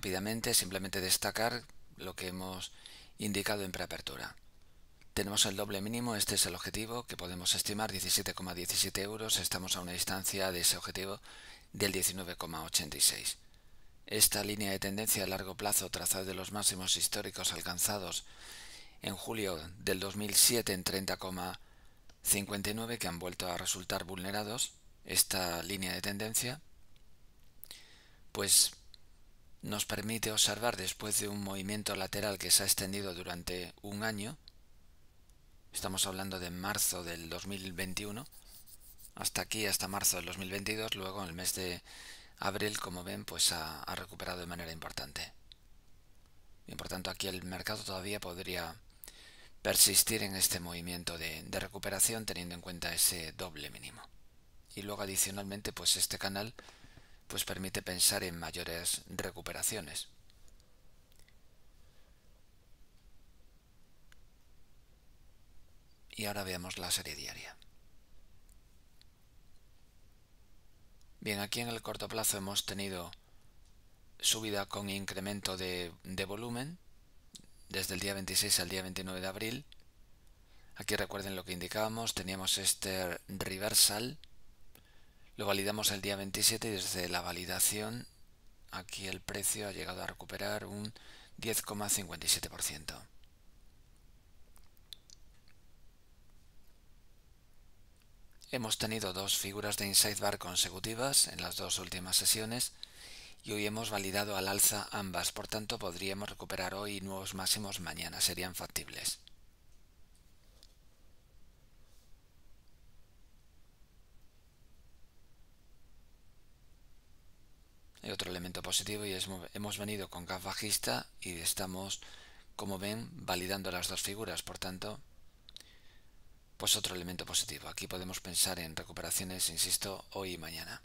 rápidamente, simplemente destacar lo que hemos indicado en preapertura. Tenemos el doble mínimo, este es el objetivo que podemos estimar, 17,17 euros, estamos a una distancia de ese objetivo del 19,86. Esta línea de tendencia a largo plazo trazada de los máximos históricos alcanzados en julio del 2007 en 30,59 que han vuelto a resultar vulnerados, esta línea de tendencia, pues nos permite observar después de un movimiento lateral que se ha extendido durante un año, estamos hablando de marzo del 2021, hasta aquí, hasta marzo del 2022, luego en el mes de abril, como ven, pues ha, recuperado de manera importante. Y por tanto aquí el mercado todavía podría persistir en este movimiento de, de, recuperación teniendo en cuenta ese doble mínimo. Y luego adicionalmente pues este canal pues permite pensar en mayores recuperaciones. Y ahora veamos la serie diaria. Bien, aquí en el corto plazo hemos tenido subida con incremento de, de, volumen desde el día 26 al día 29 de abril. Aquí recuerden lo que indicábamos, teníamos este reversal lo validamos el día 27 y desde la validación aquí el precio ha llegado a recuperar un 10,57%. Hemos tenido dos figuras de inside bar consecutivas en las dos últimas sesiones y hoy hemos validado al alza ambas, por tanto podríamos recuperar hoy nuevos máximos mañana, serían factibles. positivo y hemos venido con gap bajista y estamos, como ven, validando las dos figuras. Por tanto, pues otro elemento positivo. Aquí podemos pensar en recuperaciones, insisto, hoy y mañana.